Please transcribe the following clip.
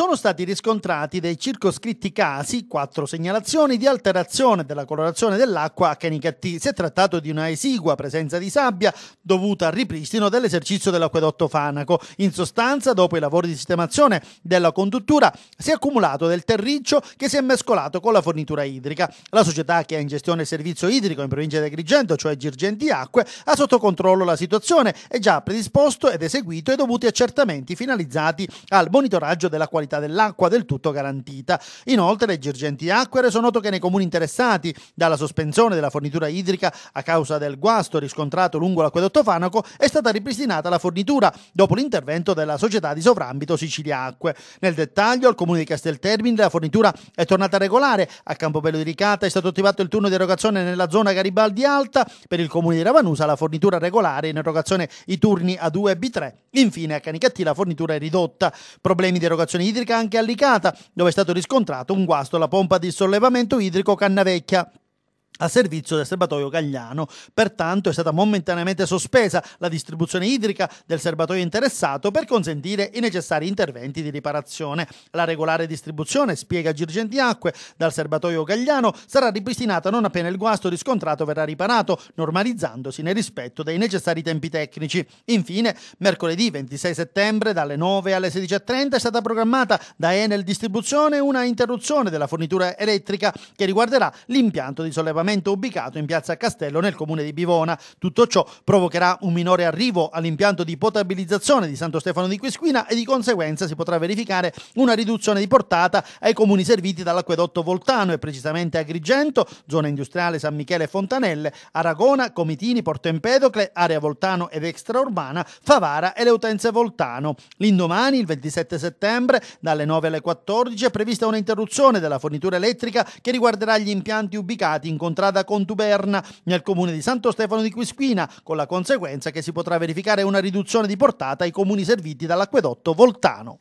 sono stati riscontrati dei circoscritti casi, quattro segnalazioni di alterazione della colorazione dell'acqua a Canicattì. Si è trattato di una esigua presenza di sabbia dovuta al ripristino dell'esercizio dell'acquedotto Fanaco. In sostanza, dopo i lavori di sistemazione della conduttura, si è accumulato del terriccio che si è mescolato con la fornitura idrica. La società che ha in gestione il servizio idrico in provincia di Agrigento, cioè Girgenti Acque, ha sotto controllo la situazione e già predisposto ed eseguito i dovuti accertamenti finalizzati al monitoraggio della qualità qualità dell'acqua del tutto garantita. Inoltre le girgenti acquere sono noto che nei comuni interessati dalla sospensione della fornitura idrica a causa del guasto riscontrato lungo l'acquedotto Fanaco è stata ripristinata la fornitura dopo l'intervento della società di sovrambito Siciliacque. Nel dettaglio al comune di Casteltermine la fornitura è tornata regolare, a Campobello di Ricata è stato attivato il turno di erogazione nella zona Garibaldi Alta, per il comune di Ravanusa la fornitura regolare in erogazione i turni A2 e B3, infine a Canicattì la fornitura è ridotta. Problemi di erogazione idrica anche a Licata, dove è stato riscontrato un guasto alla pompa di sollevamento idrico Cannavecchia a servizio del serbatoio Gagliano. Pertanto è stata momentaneamente sospesa la distribuzione idrica del serbatoio interessato per consentire i necessari interventi di riparazione. La regolare distribuzione, spiega Girgenti Acque, dal serbatoio Gagliano sarà ripristinata non appena il guasto riscontrato verrà riparato, normalizzandosi nel rispetto dei necessari tempi tecnici. Infine, mercoledì 26 settembre dalle 9 alle 16.30 è stata programmata da Enel Distribuzione una interruzione della fornitura elettrica che riguarderà l'impianto di sollevamento all'allevamento ubicato in piazza Castello nel comune di Bivona. Tutto ciò provocherà un minore arrivo all'impianto di potabilizzazione di Santo Stefano di Quisquina e di conseguenza si potrà verificare una riduzione di portata ai comuni serviti dall'acquedotto Voltano e precisamente Agrigento, zona industriale San Michele e Fontanelle, Aragona, Comitini, Porto Empedocle, area Voltano ed extraurbana, Favara e le utenze Voltano. L'indomani, il 27 settembre, dalle 9 alle 14 è prevista un'interruzione della fornitura elettrica che riguarderà gli impianti ubicati in condizioni incontrata contuberna nel comune di Santo Stefano di Quisquina, con la conseguenza che si potrà verificare una riduzione di portata ai comuni serviti dall'acquedotto Voltano.